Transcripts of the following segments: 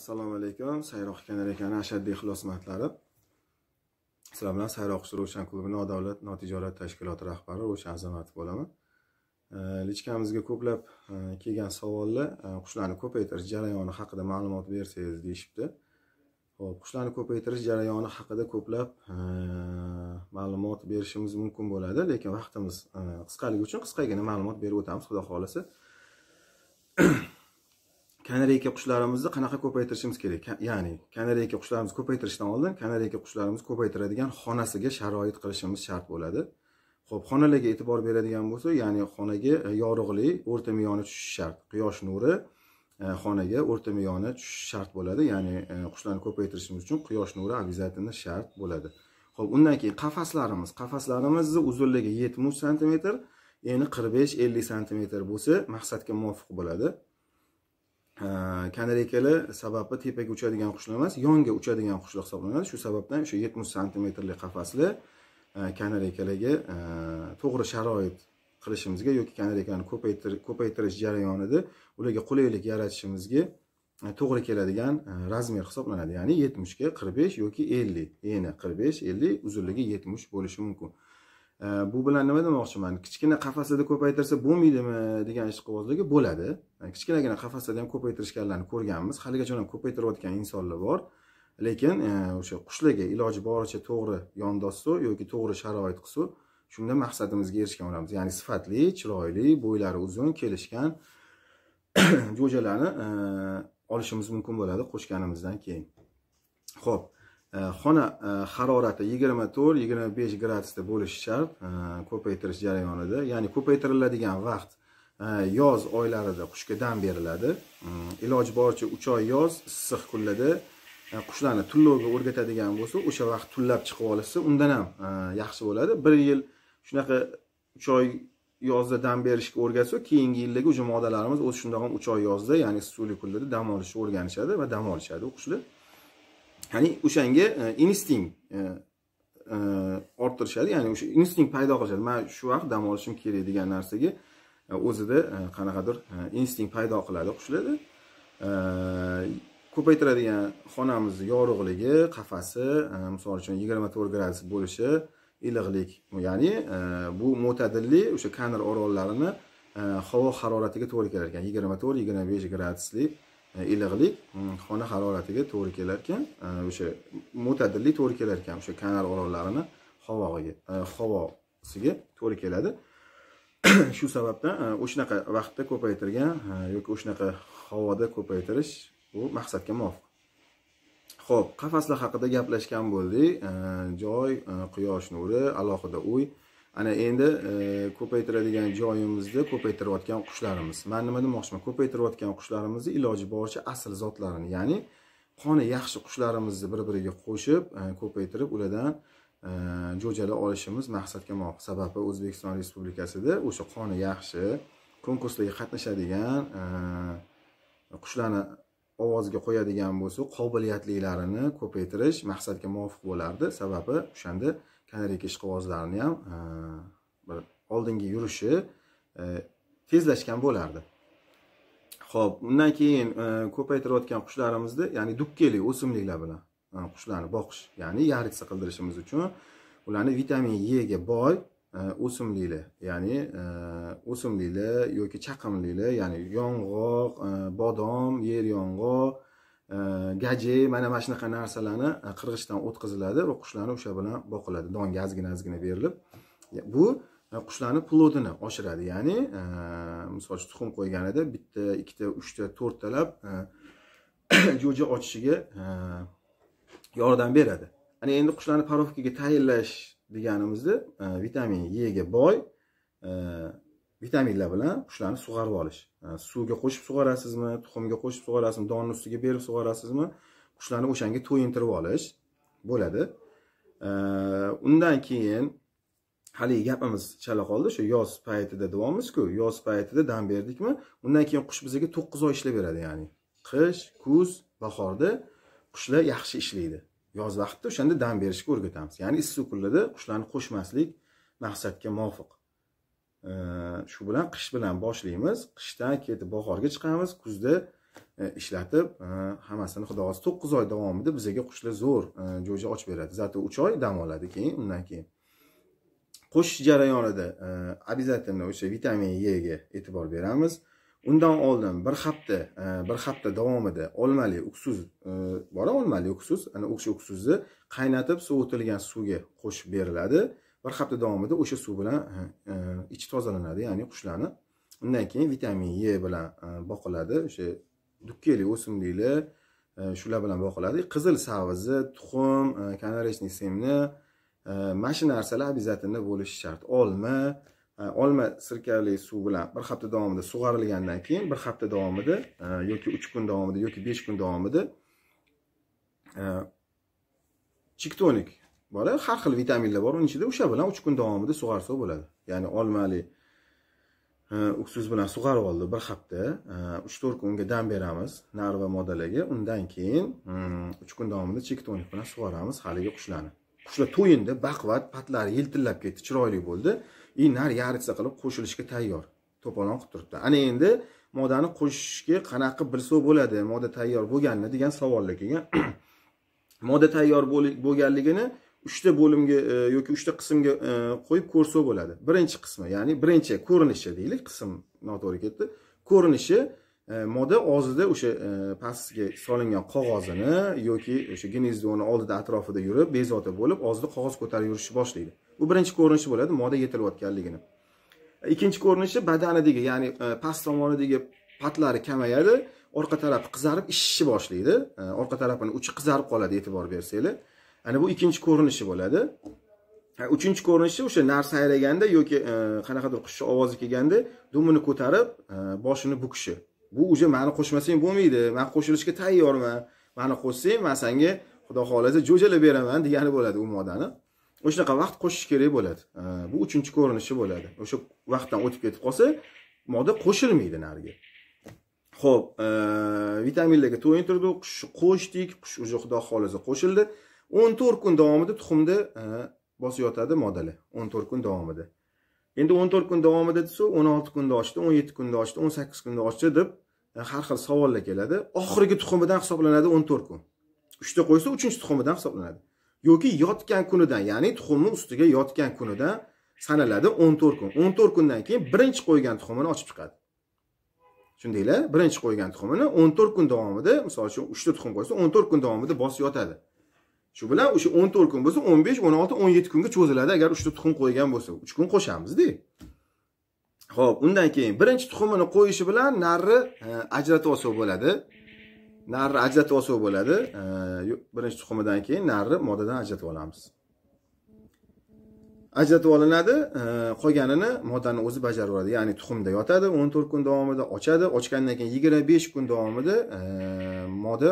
assalomu alaykum sayroq kanar ekan ashaddiy ixlosmandlari sizlar bilan sayroq qushi ro'shan klubi nodavlat notijorat tashkiloti rahbari ro'shan azamatov bo'laman lichkamizga ko'plab e, kelgan savollar e, qushlarni ko'paytirish jarayoni haqida ma'lumot bersangiz deyishibdi ho'p qushlarni ko'paytirish jarayoni haqida ko'plab e, ma'lumot berishimiz mumkin bo'ladi lekin vaqtimiz qisqaligi uchun qisqagina ma'lumot berib o'tamiz xudo xohlasa kanareyka qushlarimizni qanaqa ko'paytirishimiz kerak ya'ni kanareyka qushlarimizni ko'paytirishdan oldin kanareyka qushlarimizni ko'paytiradigan xonasiga sharoit qilishimiz shart bo'ladi ho'p xonalarga e'tibor beradigan bo'lsak ya'ni xonaga e, yorug'lik o'rta miyoni tushishi shart quyosh nuri e, xonaga o'rta miyoni tushishi shart bo'ladi ya'ni e, qushlarni ko'paytirishimiz uchun quyosh nuri обязательно shart bo'ladi ho'p undan keyin qafaslarimiz qafaslarimizni uzunligi yetmish santimetr eni qirq besh ellik santimetr bo'lsa maqsadga muvofiq bo'ladi kanar sababi tepaga uchadigan qushlar emas yonga uchadigan qushlar hisoblanadi shu sababdan o'sha yetmish santimetrlik qafasli e, kanar e, to'g'ri sharoit qilishimizga yoki kanar ko'paytirish jarayonida ularga qulaylik yaratishimizga e, to'g'ri keladigan razmer hisoblanadi ya'ni yetmishga qirq besh yoki ellik eni qirq besh ellik uzunligi yetmish bo'lishi mumkin bu bilan nima demoqchiman kichkina qafasida ko'paytirsa bo'lmaydimi degan ishqibozligi bo'ladi kichkinagina qafasida ham ko'paytirishganlarni ko'rganmiz haligacha ham ko'paytirayotgan insonlar bor lekin e, o'sha qushlarga iloji boricha to'g'ri suv yoki to'g'ri sharoit qilsa shunda maqsadimizga erishgan bo'lamiz ya'ni sifatli chiroyli bo'ylari uzun kelishgan jo'jalarni e, olishimiz mumkin bo'ladi qo'shganimizdan keyin ho'p xona harorati yigirma to'rt yigirma besh gradusda bo'lishi shart э, ko'paytirish jarayonida ya'ni ko'paytiriladigan vaqt э, yoz oylarida qushga dam beriladi mm, iloji boricha uch oy yoz issiq kunlarda e, qushlarni tullovga o'rgatadigan bo'lsa o'sha vaqt tullab chiqib olishsa undan ham e, yaxshi bo'ladi bir yil shunaqa uch oy yozda dam berishga o'rgatsa keyingi yildagi уже modalarimiz o'zi shundoq ham uch oy yozda ya'ni issiqlik kunlarda dam olishni o'rganishadi va dam olishadi u qushlar ya'ni o'shanga e, instinkt e, e, orttirishadi ya'ni o'sha instinkt paydo qilishadi man shu vaqt dam olishim kerak degan narsaga o'zida qanaqadir instinkt paydo qiladi qushlarda ko'paytiradigan xonamizni yorug'ligi qafasi misol uchun yigirma to'rt gradus bo'lishi iliqlik ya'ni bu mo'tadilli o'sha kanr orollarini havo haroratiga to'g'ri kelar ekan yigirma to'rt yigirma besh gradusli E, iliqlik mm, xona haroratiga to'g'ri kelar ekan e, o'sha mo'tadillik to'g'ri kelar ekan o'sha kanal orollarini havoga e, havosiga to'g'ri keladi shu sababdan o'shanaqa vaqtda ko'paytirgan yoki o'shanaqa havoda ko'paytirish bu maqsadga muvofiq ho'p qafaslar haqida gaplashgan bo'ldik joy quyosh nuri alohida uy ana endi e, ko'paytiradigan joyimizda ko'paytirayotgan qushlarimiz man nima demoqchiman ko'paytirayotgan qushlarimizni iloji boricha asl zotlarini ya'ni qoni yaxshi qushlarimizni bir biriga qo'shib e, ko'paytirib ulardan e, jo'jalar olishimiz maqsadga muvofiq sababi o'zbekiston respublikasida o'sha qoni yaxshi konkurslarga qatnashadigan qushlarni ovozga qo'yadigan bo'lsa qobiliyatlilarini ko'paytirish maqsadga muvofiq bo'lardi sababi o'shanda kanarik ishqibozlarni ham e, bir oldingi yurishi e, tezlashgan bo'lardi ho'p undan keyin e, ko'paytirayotgan qushlarimizni ya'ni dukkeli o'simliklar bilan qushlarni boqish ya'ni yaritsa qildirishimiz uchun ularni vitamin e ga boy Э, o'simliklar ya'ni э, o'simliklar yoki chaqimliklar ya'ni yong'oq э, bodom yer yong'oq gaje mana mana shunaqa narsalarni e, qirg'ichdan o'tkaziladi va qushlarni o'sha bilan boqiladi donga ozgina ozgina berilib bu e, qushlarni plodini oshiradi ya'ni e, misol uchun tuxum qo'yganida bitta ikkita uchta to'rttalab jo'ja ochishiga yordam beradi ana endi qushlarni parovkaga tayyorlash deganimizda e, vitamin e ga boy e, vitaminlar bilan qushlarni sug'arib olish suvga qo'shib sug'orasizmi tuxumga qo'shib sug'orasizmi donni ustiga berib sug'orasizmi qushlarni o'shanga to'yintirib olish bo'ladi undan keyin haligi gapimiz chala qoldi shu yoz paytida deyapmizku yoz paytida dam berdikmi undan keyin qush bizga to'qqiz oy ishlab beradi ya'ni qish kuz bahorda qushlar yaxshi ishlaydi yoz vaqtida o'shanda dam berishga o'rgatamiz ya'ni issiq kunlarda qushlarni qo'shmaslik maqsadga muvofiq shu bilan qish bilan boshlaymiz qishdan ketib bahorga chiqamiz kuzda e, ishlatib e, hammasini xudo xohlasa to'qqiz oy davomida bizaga qushlar zo'r e, jo'ja ochib beradi zato uch oy dam oladi keyin undan keyin qo'shish jarayonida обязательно o'sha vitamin yga e'tibor beramiz undan oldin bir hafta e, bir hafta davomida olmali uksuz e, bor olmali uksuz ana o'sha uksuzni qaynatib sovutilgan suvga qo'shib beriladi bir hafta davomida o'sha suv bilan e, ichi tozalanadi ya'ni qushlarni undan keyin vitamin e bilan boqiladi o'sha dukkeli o'simliklar shular bilan boqiladi qizil sabzi tuxum kanarechniy semni mana shu narsalar обязательно bo'lishi shart olma olma sirkali suv bilan bir hafta davomida sug'orilgandan keyin bir hafta davomida e, yoki uch kun davomida yoki besh kun davomida e, chiktonik bor har xil vitaminlar bor uning ichida o'sha bilan uch kun davomida sug'arsa bo'ladi ya'ni olmali e, uksuz bilan sug'arib oldi bir hafta uch to'rt kun unga dam beramiz nari va modalarga undan keyin mm, uch kun davomida chektonik bilan sug'oramiz haligi qushlarni qushlar to'yindi baqvat patlari yiltillab ketdi chiroyli bo'ldi и nari yaritsa qilib qo'shilishga tayyor to'polon qilib turibdi ana endi modani qo'shishga qanaqa qilib bilsa bo'ladi moda tayyor bo'lganini degan savollar kelgan moda tayyor bo'lganligini uchta bo'limga e, yoki uchta qismga e, qo'yib ko'rsa bo'ladi birinchi qismi ya'ni birinchi ko'rinishi deylik qism noto'g'ri ketdi ko'rinishi E, moda og'zida o'sha e, pastga solingan qog'ozini yoki o'sha gnezdoni oldida atrofida yurib bezovta bo'lib og'zida qog'oz ko'tarib yurishni boshlaydi bu birinchi ko'rinishi bo'ladi moda yetilayotganligini ikkinchi ko'rinishi badanidagi ya'ni e, past tomonidagi patlari kamayadi orqa tarafi qizarib ishishni boshlaydi orqa tarafini uchi qizarib qoladi e'tibor bersanglar ana bu ikkinchi ko'rinishi bo'ladi uchinchi ko'rinishi o'sha narsa ayraganda yoki qanaqadir qushni ovozi kelganda dumini ko'tarib boshini bukishi bu уже mani qo'shmasang bo'lmaydi man qo'shilishga tayyorman mani qo'shsang man sanga xudo xohlasa jo'jalab beraman degani bo'ladi u modani o'shanaqa vaqt qo'shish kerak bo'ladi bu uchinchi ko'rinishi bo'ladi o'sha vaqtdan o'tib ketib qolsa moda qo'shilmaydi nariga ho'p vitaminlarga to'yintirdik qo'shdik qush уже xudo xohlasa qo'shildi o'n to'rt kun davomida tuxumda bosib yotadi moddalar o'n to'rt kun davomida endi o'n to'rt kun davomida desa o'n olti kunda ochdi o'n yetti kunda ochdi o'n sakkiz kunda ochdi deb E, har xil savollar keladi oxirgi tuxumidan hisoblanadi o'n to'rt kun uchta qo'ysa uchinchi tuxumidan hisoblanadi yoki yotgan kunidan ya'ni tuxumni ustiga yotgan kunidan sanaladi o'n to'rt kun o'n to'rt kundan keyin birinchi qo'ygan tuxumini ochib chiqadi tushundinglar birinchi qo'ygan tuxumini o'n to'rt kun davomida misol uchun uchta tuxum qo'ysa o'n to'rt kun davomida bosib yotadi shu bilan o'sha o'n to'rt kun bo'lsa o'n besh o'n olti o'n yetti kunga cho'ziladi agar uchta tuxum qo'ygan bo'lsa uch kun qo'shamizda ho'p undan keyin birinchi tuxumini qo'yishi bilan narni e, ajratib olsa bo'ladi narni ajratib olsa bo'ladi e, birinchi tuxumidan keyin narni moddadan ajratib olamiz ajratib olinadi e, qolganini moddani o'zi bajaradi, ya'ni tuxumda yotadi o'n to'rt kun davomida ochadi ochgandan keyin yigirma besh kun davomida modda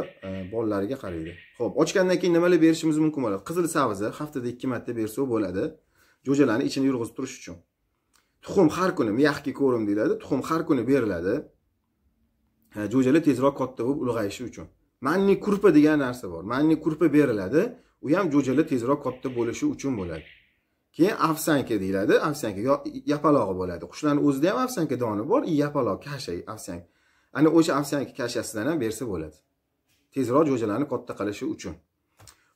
bolalariga qaraydi ho'p ochgandan keyin nimalar berishimiz mumkin bo'ladi qizil sabzi haftada ikki marta bersak bo'ladi jo'jalarni ichini yurg'izib turish uchun tuxum har kuni miyahki ko'rim deyiladi tuxum har kuni beriladi jo'jalar tezroq katta bo'lib ulg'ayishi uchun manniy kurpa degan narsa bor manniy kurpa beriladi u ham jo'jalar tezroq katta bo'lishi uchun bo'ladi keyin avsanka deyiladi avsanka yapalog'i bo'ladi qushlarni o'zida ham avsanka doni bor и yapaloq kasha avsank ana o'sha avsanka kashasidan ham bersa bo'ladi tezroq jo'jalarni katta qilishi uchun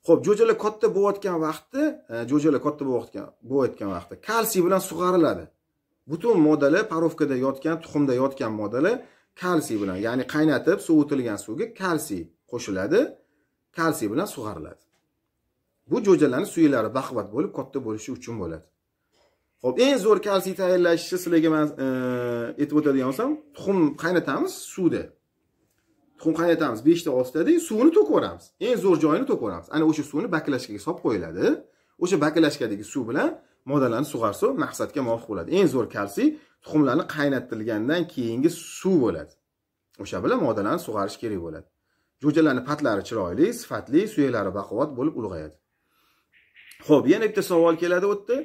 ho'p jo'jalar katta bo'layotgan vaqtda jo'jalar katta bo'layotgan vaqtda kalsiy bilan sug'oriladi butun moddalar parovkada yotgan tuxumda yotgan moddalar kalsiy bilan ya'ni qaynatib sovutilgan suvga kalsiy qo'shiladi kalsiy bilan sug'oriladi bu jo'jalarni suyaklari baquvvat bo'lib katta bo'lishi uchun bo'ladi ho'p eng zo'r kalsiy tayyorlashni sizlarga man aytib e, o'tadigan bo'lsam tuxum qaynatamiz suvda tuxum qaynatamiz beshta oltitadek suvini to'kib yuboramiz eng zo'r joyini to'kib yuboramiz ana o'sha suvni baklashkaga solib qo'yiladi o'sha baklashkadagi suv bilan modalarni sug'ar suv maqsadga muvofiq bo'ladi eng zo'r kalsiy tuxumlarni qaynatilgandan keyingi suv bo'ladi o'sha bilan modalarni sug'arish kerak bo'ladi jo'jalarni patlari chiroyli sifatli suyaklari baquvvat bo'lib ulg'ayadi ho'p yana bitta savol keladi u yerda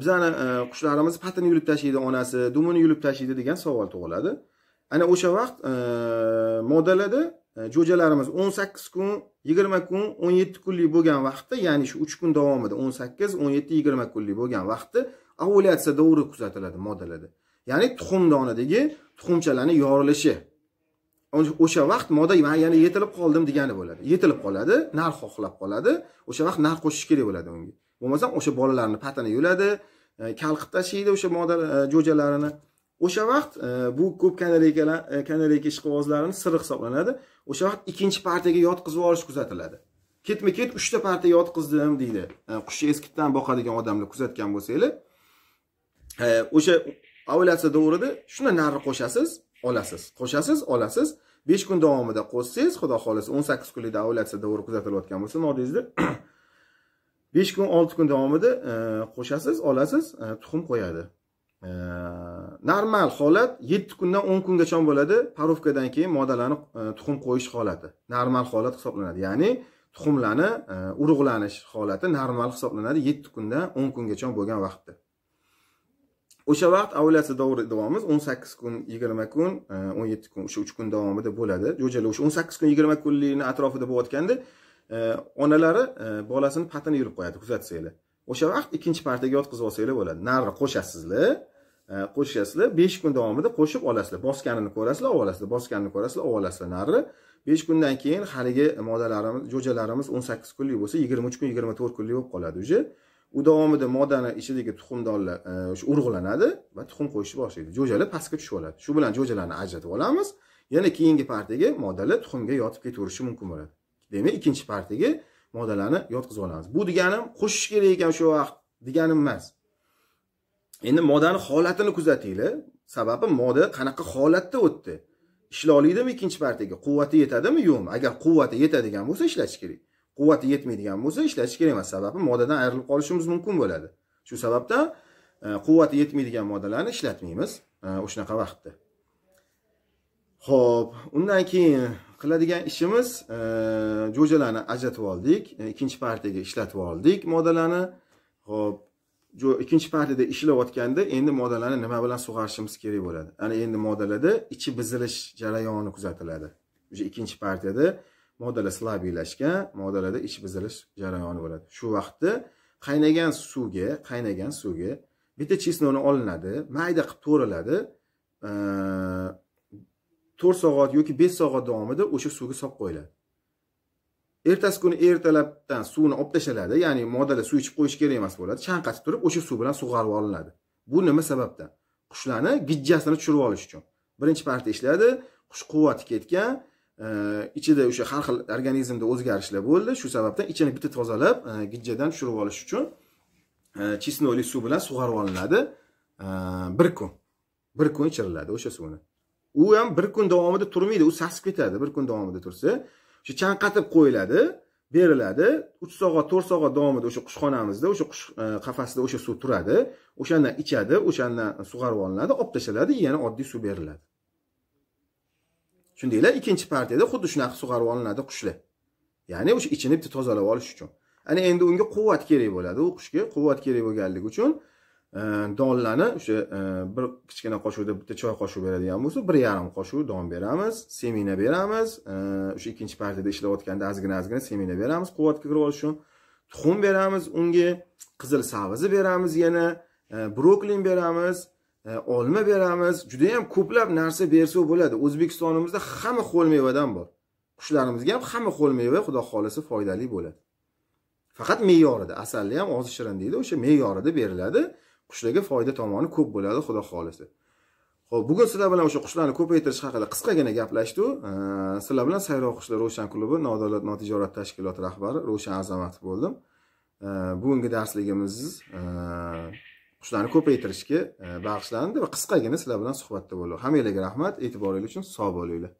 bizani e, qushlarimiz patini yulib tashlaydi onasi dumini yulib tashlaydi degan savol tug'iladi ana o'sha vaqt e, moddalarda E, jo'jalarimiz o'n sakkiz kun yigirma kun o'n yetti kunlik bo'lgan vaqtda ya'ni shu uch kun davomida o'n sakkiz o'n yetti yigirma kunlik bo'lgan vaqtda ovulyatsiya davri kuzatiladi moddalarda ya'ni tuxum donidagi tuxumchalarni yorilishi o'sha vaqt moda man yana yetilib qoldim degani bo'ladi yetilib qoladi narx xohlab qoladi o'sha vaqt narx qo'shish kerak bo'ladi unga bo'lmasa o'sha bolalarni patini yuladi e, kalqib tashlaydi o'sha moda e, jo'jalarini o'sha vaqt e, bu ko'p kanalikalar e, kanareyka ishqibozlarini siri hisoblanadi o'sha vaqt ikkinchi partiyaga yotqizib yuborish kuzatiladi ketma ket uchta partiya yotqizdim deydi e, qushni eskitdan boqadigan odamlar kuzatgan bo'lsanglar o'sha ovulyatsiya davrida shundan nari qo'shasiz olasiz qo'shasiz olasiz besh kun davomida qo'shsangiz xudo xohlasa o'n sakkiz kunlik ovulyatsiya davri kuzatilayotgan bo'lsa nodingizda besh kun olti kun davomida qo'shasiz olasiz tuxum qo'yadi normal holat yetti kundan o'n kungacha bo'ladi parovkadan keyin moddalarni e, tuxum qo'yish holati normal holat hisoblanadi ya'ni tuxumlarni e, urug'lanish holati normal hisoblanadi yetti kundan o'n kungacha bo'lgan vaqtda o'sha vaqt avlasi davri davomimiz o'n sakkiz kun yigirma kun e, o'n yetti kun o'sha uch kun davomida bo'ladi jo'jalar o'sha o'n sakkiz kun yigirma kunlikni atrofida bo'layotganda onalari bolasini patini yulib qo'yadi kuzatsanglar o'sha vaqt ikkinchi partaga yotqizib olsanglar bo'ladi nari qo'shasizlar qo'shasizlar besh kun davomida qo'shib olasizlar bosganini ko'rasizlar olib olasizlar bosganini ko'rasizlar olib olasizlar nari besh kundan keyin haligi moddalarimiz jo'jalarimiz o'n sakkiz kunlik bo'lsa yigirma uch kun yigirma to'rt kunlik bo'lib qoladi уже u davomida moddani ichidagi tuxumdonlar e, o'sha urg'ulanadi va tuxum qo'yishni boshlaydi jo'jalar pastga tushib oladi shu bilan jo'jalarni ajratib olamiz yana keyingi partiyaga moddalar tuxumga yotib ketaverishi mumkin bo'ladi demak ikkinchi partiyaga moddalarni yotqizib olamiz bu deganim qo'shish kerak ekan o'sha vaqt deganim emas endi modani holatini kuzatinglar sababi moda qanaqa holatda o'tdi ishlay ikkinchi partiyaga quvvati yetadimi yo'qmi agar quvvati yetadigan bo'lsa ishlatish kerak quvvati yetmaydigan bo'lsa ishlatish kerak emas sababi modadan ayrilib qolishimiz mumkin bo'ladi shu sababdan e, quvvati yetmaydigan moddalarni ishlatmaymiz e, o'shanaqa vaqtda ho'p undan keyin qiladigan ishimiz e, jo'jalarni ajratib oldik ikkinchi partiyaga ishlatib oldik moddalarni ho'p ikkinchi partiyada ishlayotganda endi moddalarni nima bilan sug'arishimiz kerak bo'ladi ana endi moddalarda ichi bizilish jarayoni kuzatiladi уже ikkinchi partiyada moddalar slabiylashgan moddalarda ich bizilish jarayoni bo'ladi shu vaqtda qaynagan suvga qaynagan suvga bitta chesnoni olinadi mayda qilib to'riladi to'rt soat yoki besh soat davomida o'sha suvga solib qo'yiladi ertasi kuni ertalabdan suvni olib tashlanadi ya'ni modada suv ichib qo'yish kerak emas bo'ladi chanqatib turib o'sha suv bilan sug'arib olinadi bu nima sababdan qushlarni gijjasini tushirib olish uchun birinchi marta ishladi qush quvvati ketgan e, ichida o'sha har xil organizmda o'zgarishlar bo'ldi shu sababdan ichini bitta tozalab e, gijjadan tushirib olish uchun e, chesnoyli suv bilan sug'arib olinadi bir kun bir kun ichiriladi o'sha suvni u ham bir kun davomida turmaydi u sasib ketadi bir kun davomida tursa o'sha chanqatib qo'yiladi beriladi uch soat to'rt soat davomida o'sha qushxonamizda o'sha qush e, qafasida o'sha suv turadi o'shandan ichadi o'shandan sug'arib olinadi olib tashlanadi yana oddiy suv beriladi shundaylar ikkinchi partiyada xuddi shunaqa sug'arib olinadi qushlar ya'ni o'sha ichini bitta tozalab olish uchun ana endi unga quvvat kerak bo'ladi u qushga quvvat kerak bo'lganligi uchun Э, donlani o'sha э, bir kichkina qoshuvda bitta choy qoshiq beradigan bo'lsa bir yarim qoshiq don beramiz semina beramiz э, o'sha ikkinchi partiyada ishlayotganda ozgina ozgina semina beramiz quvvatga kirib olish uchun tuxum beramiz unga qizil sabzi beramiz yana e, broklin beramiz e, olma beramiz judayam ko'plab narsa bersa bo'ladi o'zbekistonimizda hamma ho'l mevadan bor qushlarimizga ham hamma ho'l meva xudo xohlasa foydali bo'ladi faqat me'yorida asalni ham og'zi shirin deydi o'sha me'yorida beriladi qushlarga foyda tomoni ko'p bo'ladi xudo xohlasa ho'p bugun sizlar bilan o'sha qushlarni ko'paytirish haqida qisqagina gaplashdik sizlar bilan sayroq qushlar rovshan klubi nodavlat notijorat tashkiloti rahbari rovshan azamatov bo'ldim bugungi darsligimiz qushlarni ko'paytirishga bag'ishlandi va qisqagina sizlar bilan suhbatda bo'ldik hammanglarga rahmat e'tiboringiz uchun sog' bo'linglar